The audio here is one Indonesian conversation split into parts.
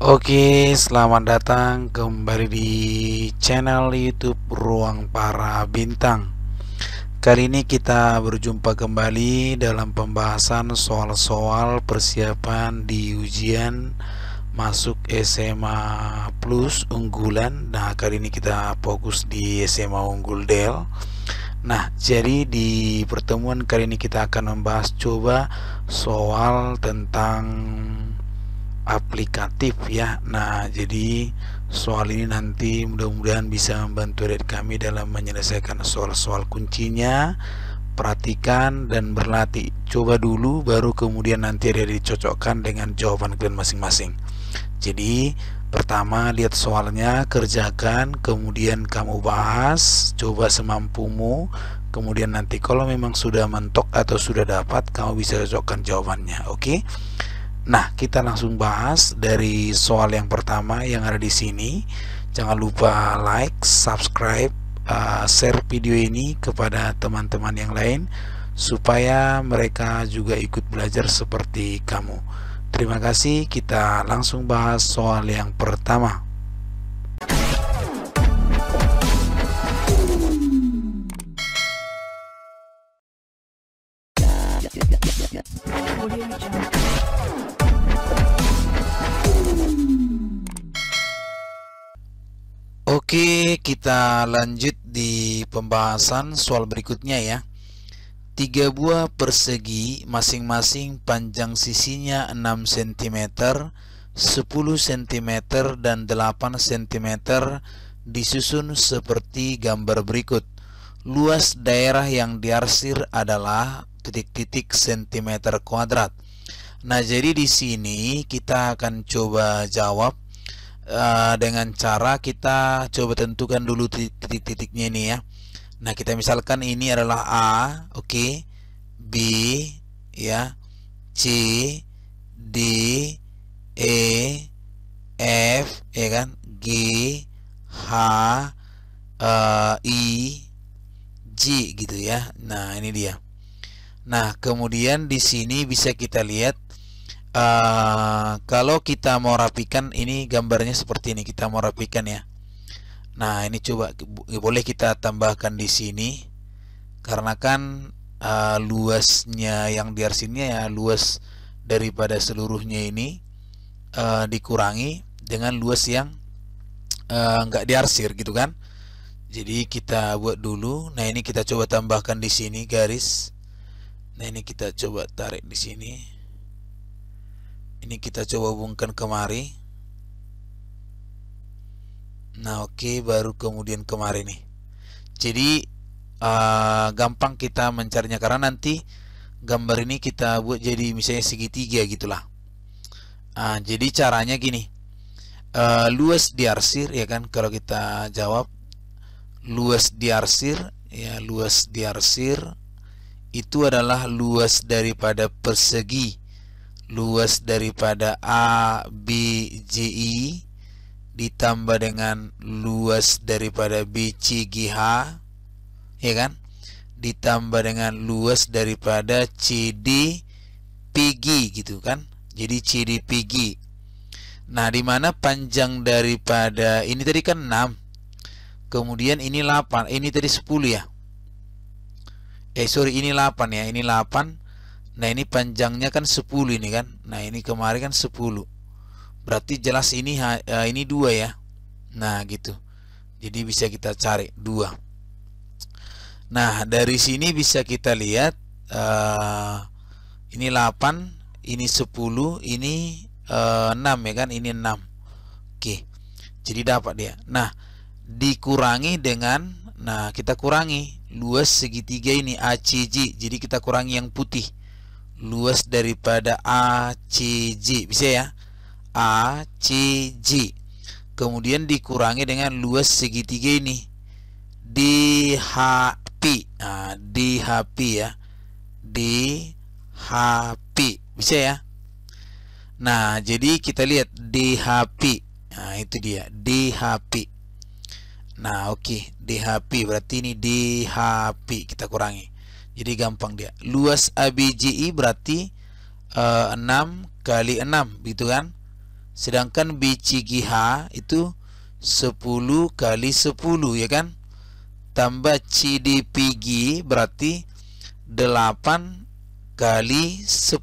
Oke, selamat datang kembali di channel YouTube Ruang Para Bintang. Kali ini kita berjumpa kembali dalam pembahasan soal-soal persiapan di ujian masuk SMA Plus unggulan. Nah, kali ini kita fokus di SMA Unggul Del. Nah, jadi di pertemuan kali ini kita akan membahas coba soal tentang aplikatif ya nah jadi soal ini nanti mudah-mudahan bisa membantu dari kami dalam menyelesaikan soal-soal kuncinya perhatikan dan berlatih coba dulu baru kemudian nanti ada dicocokkan dengan jawaban kalian masing-masing jadi pertama lihat soalnya kerjakan kemudian kamu bahas coba semampumu kemudian nanti kalau memang sudah mentok atau sudah dapat kamu bisa cocokkan jawabannya oke okay? Nah, kita langsung bahas dari soal yang pertama yang ada di sini. Jangan lupa like, subscribe, uh, share video ini kepada teman-teman yang lain supaya mereka juga ikut belajar seperti kamu. Terima kasih, kita langsung bahas soal yang pertama. Oke, kita lanjut di pembahasan soal berikutnya ya. Tiga buah persegi masing-masing panjang sisinya 6 cm, 10 cm, dan 8 cm disusun seperti gambar berikut. Luas daerah yang diarsir adalah titik-titik cm kuadrat. Nah, jadi di sini kita akan coba jawab Eh, dengan cara kita coba tentukan dulu titik-titiknya ini ya nah kita misalkan ini adalah A oke okay, B ya C D E F ya kan G H uh, I G gitu ya nah ini dia nah kemudian di sini bisa kita lihat uh, kalau kita mau rapikan ini gambarnya seperti ini kita mau rapikan ya nah ini coba boleh kita tambahkan di sini karena kan uh, luasnya yang di sini ya luas daripada seluruhnya ini uh, dikurangi dengan luas yang nggak uh, diarsir gitu kan jadi kita buat dulu nah ini kita coba tambahkan di sini garis nah ini kita coba tarik di sini ini kita coba hubungkan kemari nah oke okay, baru kemudian kemari nih jadi uh, gampang kita mencarinya karena nanti gambar ini kita buat jadi misalnya segitiga gitulah uh, jadi caranya gini uh, luas diarsir ya kan kalau kita jawab luas diarsir ya luas diarsir itu adalah luas daripada persegi luas daripada A, B, J, I e ditambah dengan luas daripada B, C, G, H ya kan ditambah dengan luas daripada C, D, P, G gitu kan jadi C, D, P, G nah dimana panjang daripada ini tadi kan 6 kemudian ini 8 ini tadi 10 ya eh sorry ini 8 ya ini 8 Nah ini panjangnya kan 10 ini kan. Nah ini kemarin kan 10. Berarti jelas ini e, ini dua ya. Nah gitu. Jadi bisa kita cari dua. Nah dari sini bisa kita lihat uh, ini 8, ini 10, ini uh, e, 6 ya kan. Ini 6. Oke. Jadi dapat dia. Nah dikurangi dengan nah kita kurangi luas segitiga ini ACG. Jadi kita kurangi yang putih luas daripada ACG bisa ya ACG kemudian dikurangi dengan luas segitiga ini di HP nah, HP ya di HP bisa ya nah jadi kita lihat di HP nah itu dia di HP nah oke okay. HP berarti ini di HP kita kurangi jadi gampang dia. Luas ABGI e berarti uh, eh, 6 kali 6 gitu kan. Sedangkan BCGH itu 10 kali 10 ya kan. Tambah CDPG berarti 8 kali 10.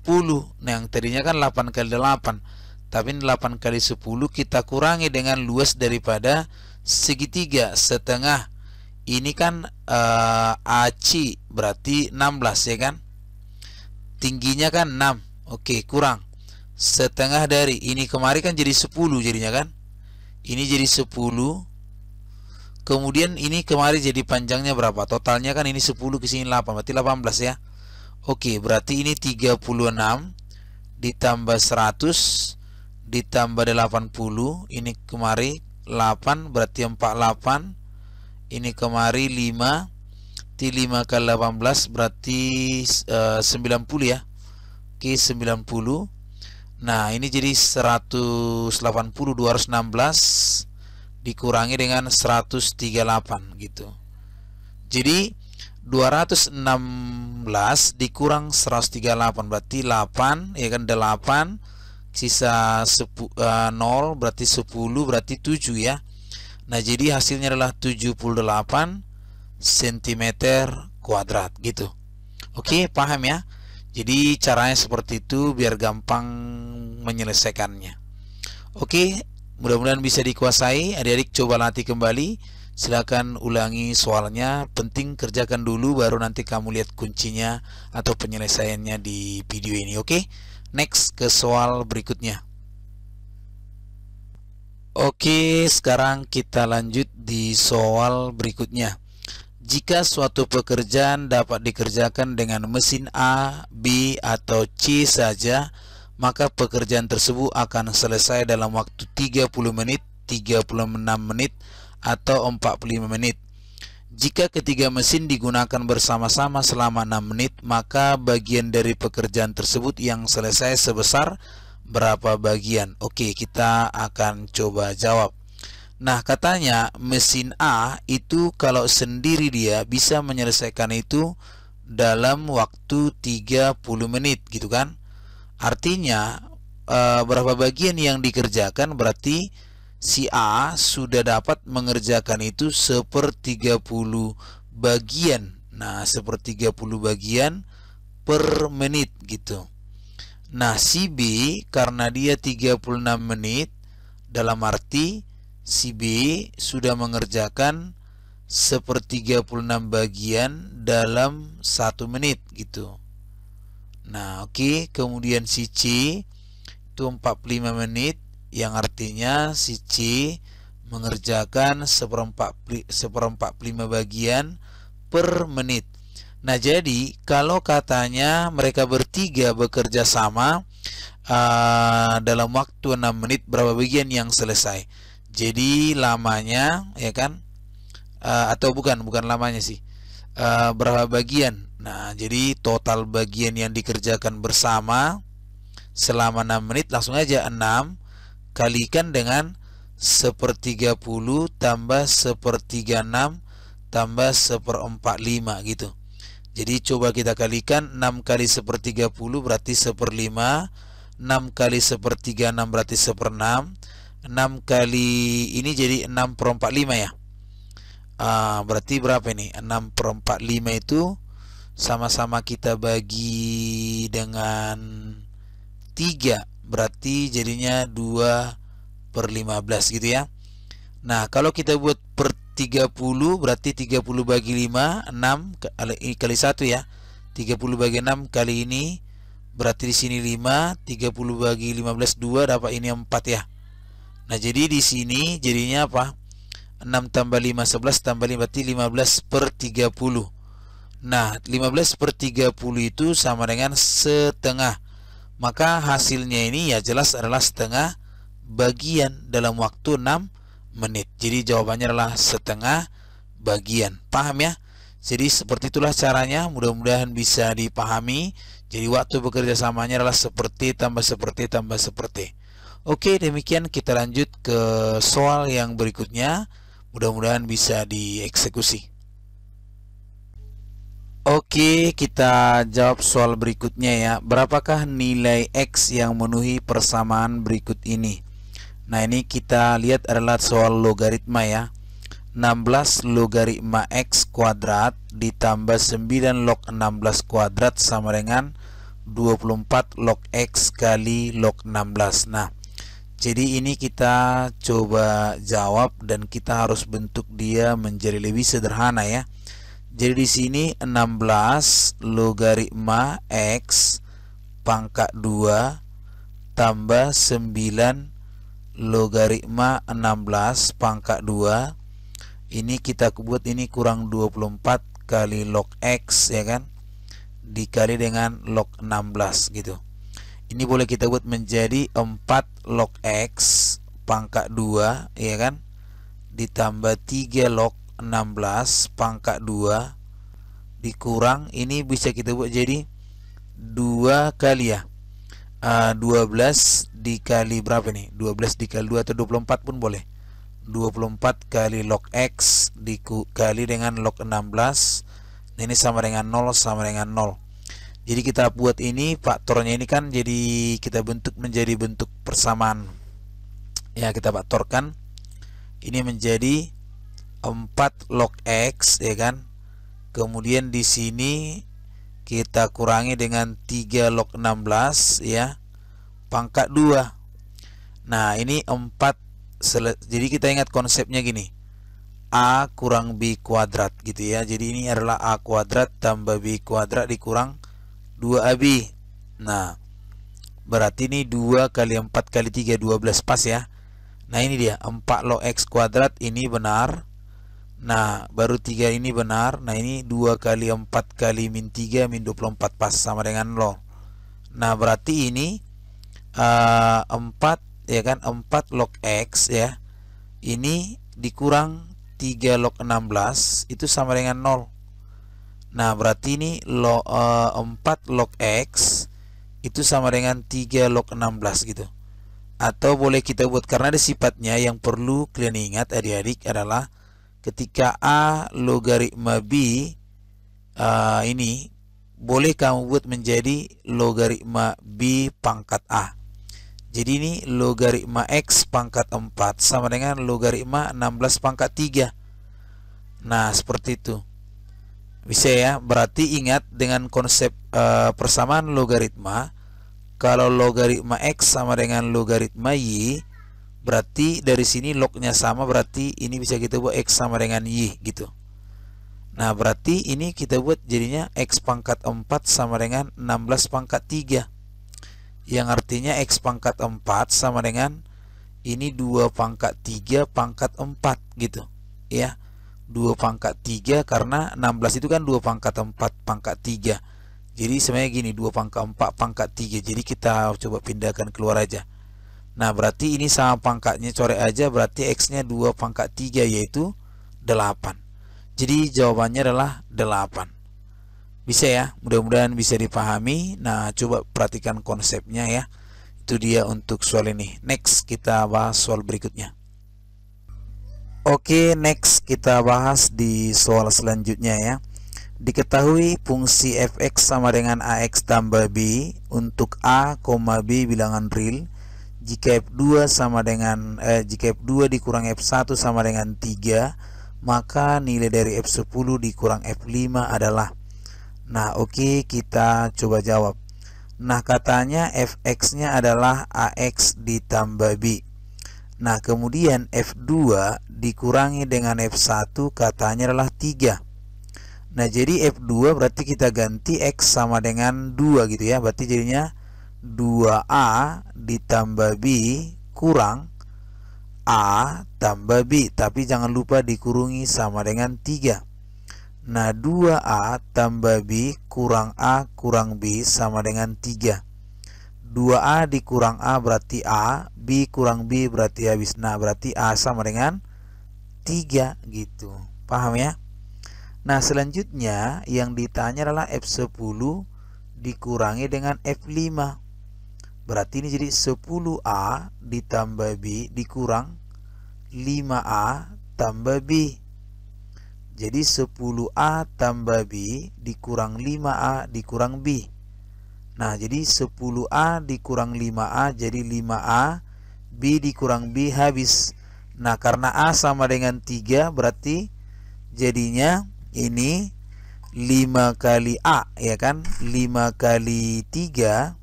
Nah, yang tadinya kan 8 kali 8. Tapi 8 kali 10 kita kurangi dengan luas daripada segitiga setengah ini kan uh, eh, aci berarti 16 ya kan tingginya kan 6 oke kurang setengah dari ini kemari kan jadi 10 jadinya kan ini jadi 10 kemudian ini kemari jadi panjangnya berapa totalnya kan ini 10 ke sini 8 berarti 18 ya Oke, berarti ini 36 ditambah 100 ditambah 80, ini kemari 8 berarti 48 ini kemari 5 T 5 kali 18 berarti eh, uh, 90 ya k 90 Nah ini jadi 180 216 Dikurangi dengan 138 gitu Jadi 216 dikurang 138 berarti 8 ya kan 8 sisa 10, uh, 0 berarti 10 berarti 7 ya Nah, jadi hasilnya adalah 78 cm kuadrat gitu. Oke, paham ya? Jadi caranya seperti itu biar gampang menyelesaikannya. Oke, mudah-mudahan bisa dikuasai. Adik-adik coba latih kembali. Silakan ulangi soalnya. Penting kerjakan dulu baru nanti kamu lihat kuncinya atau penyelesaiannya di video ini, oke? Next ke soal berikutnya. Oke, sekarang kita lanjut di soal berikutnya. Jika suatu pekerjaan dapat dikerjakan dengan mesin A, B, atau C saja, maka pekerjaan tersebut akan selesai dalam waktu 30 menit, 36 menit, atau 45 menit. Jika ketiga mesin digunakan bersama-sama selama 6 menit, maka bagian dari pekerjaan tersebut yang selesai sebesar berapa bagian? Oke, kita akan coba jawab. Nah, katanya mesin A itu kalau sendiri dia bisa menyelesaikan itu dalam waktu 30 menit gitu kan. Artinya e, berapa bagian yang dikerjakan berarti si A sudah dapat mengerjakan itu seper 30 bagian. Nah, seper 30 bagian per menit gitu. Nah, si B karena dia 36 menit dalam arti si B sudah mengerjakan Seper 36 bagian dalam 1 menit gitu. Nah, oke, okay. kemudian si C itu 45 menit yang artinya si C mengerjakan seperempat seperempat lima bagian per menit. Nah, jadi kalau katanya mereka bertiga bekerja sama uh, dalam waktu 6 menit berapa bagian yang selesai? Jadi lamanya ya kan uh, atau bukan bukan lamanya sih. Uh, berapa bagian? Nah, jadi total bagian yang dikerjakan bersama selama 6 menit langsung aja 6 kalikan dengan sepertiga puluh tambah sepertiga enam tambah seperempat lima gitu jadi coba kita kalikan 6 kali per 30 berarti 1/5, 6 kali 3 6 berarti seperenam 6 6 kali ini jadi 6 per 5 ya uh, Berarti berapa ini 6 per 5 itu Sama-sama kita bagi dengan 3 Berarti jadinya 2 per 15 gitu ya Nah kalau kita buat per 30 berarti 30 bagi 5 6 kali 1 ya 30 bagi 6 kali ini berarti di sini 5 30 bagi 15 2 dapat ini 4 ya nah jadi di sini jadinya apa 6 tambah 5 11 tambah 5 berarti 15 per 30 nah 15 per 30 itu sama dengan setengah maka hasilnya ini ya jelas adalah setengah bagian dalam waktu 6 menit. Jadi jawabannya adalah setengah bagian. Paham ya? Jadi seperti itulah caranya, mudah-mudahan bisa dipahami. Jadi waktu bekerja samanya adalah seperti tambah seperti tambah seperti. Oke, demikian kita lanjut ke soal yang berikutnya. Mudah-mudahan bisa dieksekusi. Oke, kita jawab soal berikutnya ya. Berapakah nilai X yang memenuhi persamaan berikut ini? Nah ini kita lihat adalah soal logaritma ya 16 logaritma X kuadrat ditambah 9 log 16 kuadrat sama dengan 24 log X kali log 16 Nah jadi ini kita coba jawab dan kita harus bentuk dia menjadi lebih sederhana ya jadi di sini 16 logaritma X pangkat 2 tambah 9 logaritma 16 pangkat 2 ini kita buat ini kurang 24 kali log X ya kan dikali dengan log 16 gitu ini boleh kita buat menjadi 4 log X pangkat 2 ya kan ditambah 3 log 16 pangkat 2 dikurang ini bisa kita buat jadi 2 kali ya 12 eh, dikali berapa nih 12 dikali 2 atau 24 pun boleh 24 kali log X dikali dengan log 16 nah, ini sama dengan 0 sama dengan 0 jadi kita buat ini faktornya ini kan jadi kita bentuk menjadi bentuk persamaan ya kita faktorkan ini menjadi 4 log X ya kan kemudian di sini kita kurangi dengan 3 log 16 ya pangkat 2 nah ini 4 jadi kita ingat konsepnya gini A kurang B kuadrat gitu ya jadi ini adalah A kuadrat tambah B kuadrat dikurang 2AB nah berarti ini 2 kali 4 kali 3 12 pas ya nah ini dia 4 log X kuadrat ini benar Nah, baru tiga ini benar. Nah, ini dua kali empat kali min tiga min 24 pas sama dengan lo. Nah, berarti ini uh, eh, 4 ya kan 4 log x ya. Ini dikurang 3 log 16 itu sama dengan 0. Nah, berarti ini lo, uh, eh, 4 log x itu sama dengan 3 log 16 gitu. Atau boleh kita buat karena ada sifatnya yang perlu kalian ingat adik-adik adalah ketika A logaritma B uh, ini boleh kamu buat menjadi logaritma B pangkat A. Jadi ini logaritma X pangkat 4 sama dengan logaritma 16 pangkat 3. Nah, seperti itu. Bisa ya, berarti ingat dengan konsep uh, persamaan logaritma, kalau logaritma X sama dengan logaritma Y, berarti dari sini lognya sama berarti ini bisa kita buat X sama dengan Y gitu nah berarti ini kita buat jadinya X pangkat 4 sama dengan 16 pangkat 3 yang artinya X pangkat 4 sama dengan ini 2 pangkat 3 pangkat 4 gitu ya 2 pangkat 3 karena 16 itu kan 2 pangkat 4 pangkat 3 jadi sebenarnya gini 2 pangkat 4 pangkat 3 jadi kita coba pindahkan keluar aja Nah berarti ini sama pangkatnya coret aja berarti X nya 2 pangkat 3 yaitu 8 Jadi jawabannya adalah 8 Bisa ya mudah-mudahan bisa dipahami Nah coba perhatikan konsepnya ya Itu dia untuk soal ini Next kita bahas soal berikutnya Oke okay, next kita bahas di soal selanjutnya ya Diketahui fungsi fx sama dengan ax tambah b untuk a, b bilangan real jika F2 sama dengan eh, jika F2 dikurang F1 sama dengan 3 maka nilai dari F10 dikurang F5 adalah nah oke okay, kita coba jawab nah katanya Fx nya adalah AX ditambah B nah kemudian F2 dikurangi dengan F1 katanya adalah 3 nah jadi F2 berarti kita ganti X sama dengan 2 gitu ya berarti jadinya 2A ditambah B kurang A tambah B tapi jangan lupa dikurungi sama dengan 3 Nah 2A tambah B kurang A kurang B sama dengan 3 2A dikurang A berarti A B kurang B berarti habis Nah berarti A sama dengan 3 gitu Paham ya? Nah selanjutnya yang ditanya adalah F10 dikurangi dengan F5 Berarti ini jadi 10A ditambah B dikurang 5A tambah B. Jadi 10A tambah B dikurang 5A dikurang B. Nah, jadi 10A dikurang 5A jadi 5A, B dikurang B habis. Nah, karena A sama dengan 3 berarti jadinya ini 5 kali A ya kan? 5 kali 3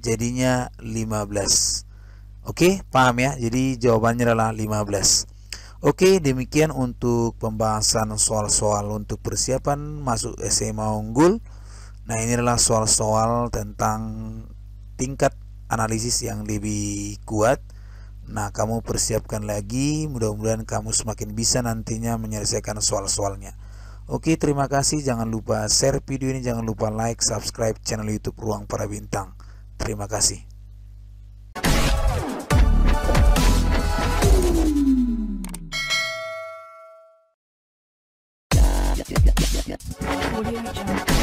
jadinya 15 Oke paham ya jadi jawabannya adalah 15 Oke demikian untuk pembahasan soal-soal untuk persiapan masuk SMA unggul Nah ini adalah soal-soal tentang tingkat analisis yang lebih kuat Nah, kamu persiapkan lagi. Mudah-mudahan kamu semakin bisa nantinya menyelesaikan soal-soalnya. Oke, terima kasih. Jangan lupa share video ini, jangan lupa like, subscribe channel YouTube Ruang Para Bintang. Terima kasih. Audio